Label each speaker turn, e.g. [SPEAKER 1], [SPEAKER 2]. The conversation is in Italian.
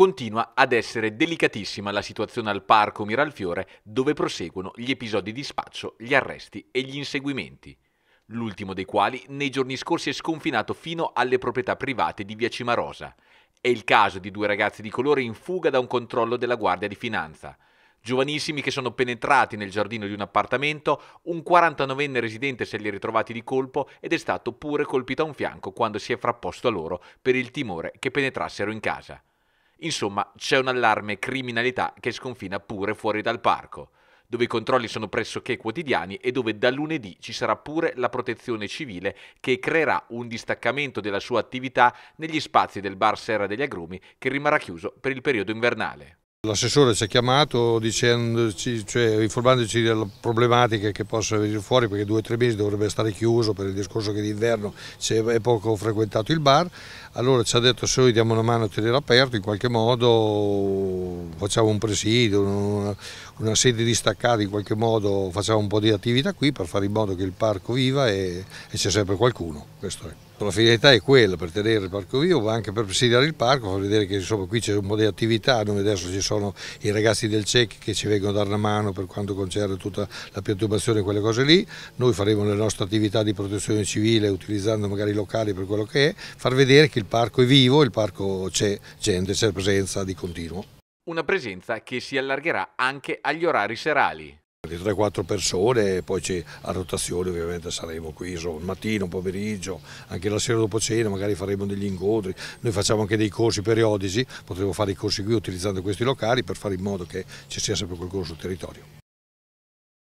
[SPEAKER 1] Continua ad essere delicatissima la situazione al parco Miralfiore, dove proseguono gli episodi di spaccio, gli arresti e gli inseguimenti. L'ultimo dei quali nei giorni scorsi è sconfinato fino alle proprietà private di via Cimarosa. È il caso di due ragazzi di colore in fuga da un controllo della Guardia di Finanza. Giovanissimi che sono penetrati nel giardino di un appartamento, un 49enne residente se li è ritrovati di colpo ed è stato pure colpito a un fianco quando si è frapposto a loro per il timore che penetrassero in casa. Insomma, c'è un allarme criminalità che sconfina pure fuori dal parco, dove i controlli sono pressoché quotidiani e dove da lunedì ci sarà pure la protezione civile che creerà un distaccamento della sua attività negli spazi del bar Serra degli Agrumi che rimarrà chiuso per il periodo invernale.
[SPEAKER 2] L'assessore ci ha chiamato dicendoci, cioè, informandoci delle problematiche che possono venire fuori perché due o tre mesi dovrebbe stare chiuso per il discorso che d'inverno è poco frequentato il bar, allora ci ha detto se noi diamo una mano a tenere aperto in qualche modo facciamo un presidio, una, una sede distaccata in qualche modo facciamo un po' di attività qui per fare in modo che il parco viva e, e c'è sempre qualcuno, questo è. Certo, la finalità è quella, per tenere il parco vivo, ma anche per presidiare il parco, far vedere che insomma, qui c'è un po' di attività, noi adesso ci sono i ragazzi del CEC che ci vengono a dare una mano per quanto concerne tutta la piantumazione e quelle cose lì, noi faremo le nostre attività di protezione civile utilizzando magari i locali per quello che è, far vedere che il parco è vivo, il parco c'è gente, c'è presenza di continuo.
[SPEAKER 1] Una presenza che si allargherà anche agli orari serali.
[SPEAKER 2] 3-4 persone, poi a rotazione ovviamente saremo qui, insomma, mattino, pomeriggio, anche la sera dopo cena magari faremo degli incontri, noi facciamo anche dei corsi periodici, potremo fare i corsi qui utilizzando questi locali per fare in modo che ci sia sempre qualcuno sul territorio.